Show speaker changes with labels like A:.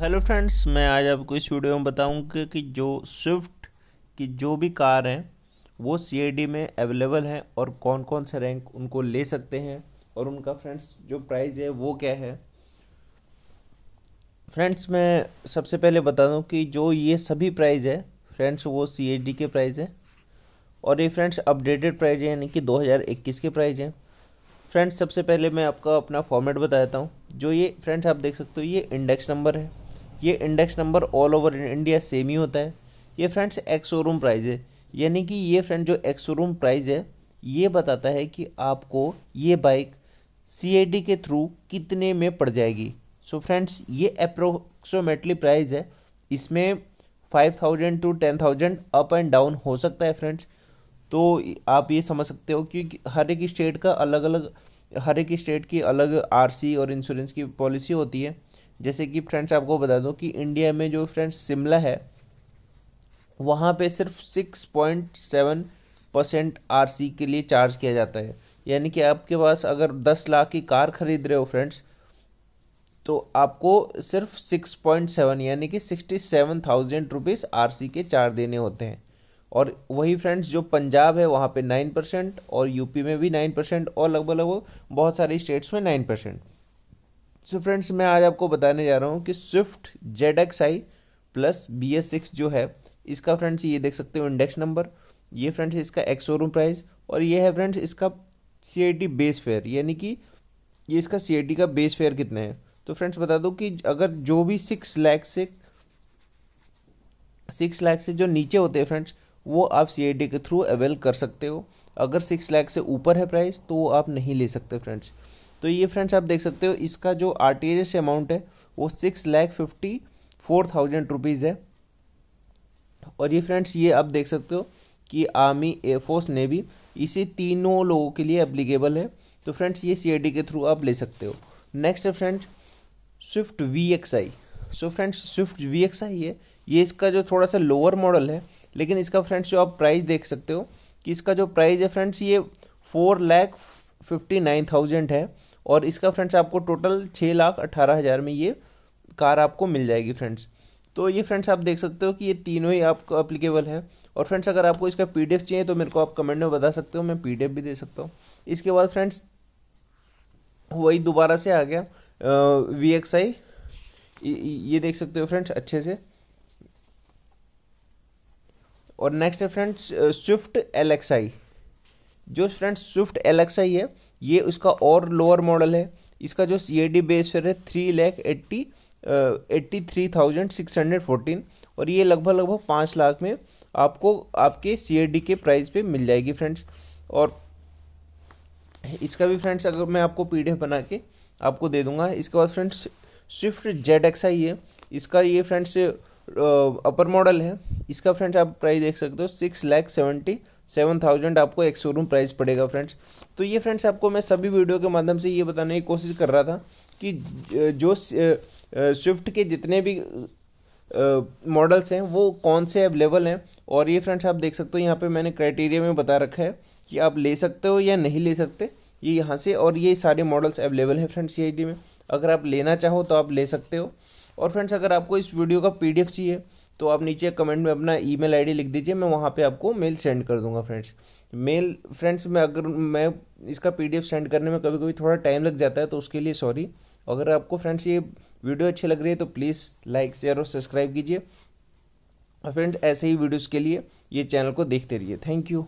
A: hello friends मैं आज आपको इस वीडियो में बताऊंगा कि जो स्विफ्ट की जो भी कार हैं वो सी में अवेलेबल हैं और कौन कौन से रैंक उनको ले सकते हैं और उनका फ्रेंड्स जो प्राइस है वो क्या है फ्रेंड्स मैं सबसे पहले बता दूं कि जो ये सभी प्राइस है फ्रेंड्स वो सी के प्राइस है और ये फ्रेंड्स अपडेटेड प्राइज़ है यानी कि दो के प्राइज़ हैं फ्रेंड्स सबसे पहले मैं आपका अपना फॉर्मेट बता देता हूँ जो ये फ्रेंड्स आप देख सकते हो ये इंडेक्स नंबर है ये index number all over India same ही होता है ये फ्रेंड्स एक्स शोरूम प्राइज़ है यानी कि ये फ्रेंड जो एक्स शोरूम प्राइज़ है ये बताता है कि आपको ये बाइक सी के थ्रू कितने में पड़ जाएगी सो so फ्रेंड्स ये अप्रोक्सीमेटली प्राइस है इसमें five thousand to ten thousand up and down हो सकता है फ्रेंड्स तो आप ये समझ सकते हो क्योंकि हर एक स्टेट का अलग अलग हर एक स्टेट की अलग आरसी और इंश्योरेंस की पॉलिसी होती है जैसे कि फ्रेंड्स आपको बता दूं कि इंडिया में जो फ्रेंड्स शिमला है वहाँ पे सिर्फ six point seven percent R के लिए चार्ज किया जाता है यानी कि आपके पास अगर दस लाख की कार खरीद रहे हो फ्रेंड्स तो आपको सिर्फ सिक्स पॉइंट सेवन यानी कि sixty seven thousand rupees R के चार्ज देने होते हैं और वही फ्रेंड्स जो पंजाब है वहाँ पे नाइन परसेंट और यूपी में भी नाइन परसेंट और लगभग लगभग बहुत सारे स्टेट्स में नाइन परसेंट सो फ्रेंड्स मैं आज आपको बताने जा रहा हूँ कि Swift Z X I plus B S six जो है इसका फ्रेंड्स ये देख सकते हो इंडेक्स नंबर ये फ्रेंड्स इसका एक्स शोरूम प्राइस और ये है फ्रेंड्स इसका C I T base fare यानी कि ये इसका सी आई टी का बेस फेयर कितना है तो फ्रेंड्स बता दो कि अगर जो भी सिक्स लैख से सिक्स लैख से जो नीचे होते हैं फ्रेंड्स वो आप सी आई टी के थ्रू अवेल कर सकते हो अगर सिक्स लैख से ऊपर है प्राइस तो वो आप नहीं ले सकते फ्रेंड्स तो ये फ्रेंड्स आप देख सकते हो इसका जो आर टी एच अमाउंट है वो six lakh fifty four thousand rupees है और ये फ्रेंड्स ये आप देख सकते हो कि आर्मी एयरफोर्स नेवी इसी तीनों लोगों के लिए एप्लीकेबल है तो फ्रेंड्स ये सी के थ्रू आप ले सकते हो नेक्स्ट है friends Swift V X I so friends Swift V X I है ये इसका जो थोड़ा सा लोअर मॉडल है लेकिन इसका फ्रेंड्स जो आप प्राइस देख सकते हो कि इसका जो प्राइस है फ्रेंड्स ये four lakh fifty nine thousand है और इसका फ्रेंड्स आपको टोटल छः लाख अट्ठारह हज़ार में ये कार आपको मिल जाएगी फ्रेंड्स तो ये फ्रेंड्स आप देख सकते हो कि ये तीनों ही आपको अप्लीकेबल है और फ्रेंड्स अगर आपको इसका पी चाहिए तो मेरे को आप कमेंट में बता सकते हो मैं पी भी दे सकता हूँ इसके बाद फ्रेंड्स वही दोबारा से आ गया वी एक्स आई ये देख सकते हो फ्रेंड्स अच्छे से और नेक्स्ट है फ्रेंड्स स्विफ्ट एल आई जो फ्रेंड्स स्विफ्ट एल है ये उसका और लोअर मॉडल है इसका जो C A D base fare है three lakh eighty eighty three thousand six hundred fourteen और ये लगभग लगभग पाँच लाख में आपको आपके सी ए डी के प्राइस पे मिल जाएगी फ्रेंड्स और इसका भी फ्रेंड्स अगर मैं आपको पी डी एफ बना के आपको दे दूंगा इसके बाद friends Swift Z X I है इसका ये फ्रेंड्स अपर मॉडल है इसका फ्रेंड्स आप प्राइस देख सकते हो six lakh seventy seven thousand आपको एक शोरूम प्राइस पड़ेगा फ्रेंड्स तो ये फ्रेंड्स आपको मैं सभी वीडियो के माध्यम से ये बताने की कोशिश कर रहा था कि जो स्विफ्ट के जितने भी मॉडल्स हैं वो कौन से अवेलेबल हैं और ये फ्रेंड्स आप देख सकते हो यहाँ पे मैंने क्राइटेरिया में बता रखा है कि आप ले सकते हो या नहीं ले सकते ये यहाँ से और ये सारे मॉडल्स अवेलेबल हैं फ्रेंड्स सी में अगर आप लेना चाहो तो आप ले सकते हो और फ्रेंड्स अगर आपको इस वीडियो का पी चाहिए तो आप नीचे कमेंट में अपना ई मेल लिख दीजिए मैं वहाँ पर आपको मेल सेंड कर दूंगा फ्रेंड्स मेल फ्रेंड्स मैं अगर मैं इसका पी सेंड करने में कभी कभी थोड़ा टाइम लग जाता है तो उसके लिए सॉरी अगर आपको फ्रेंड्स ये वीडियो अच्छी लग रही है तो प्लीज़ लाइक शेयर और सब्सक्राइब कीजिए और फ्रेंड्स ऐसे ही वीडियोज़ के लिए ये चैनल को देखते रहिए थैंक यू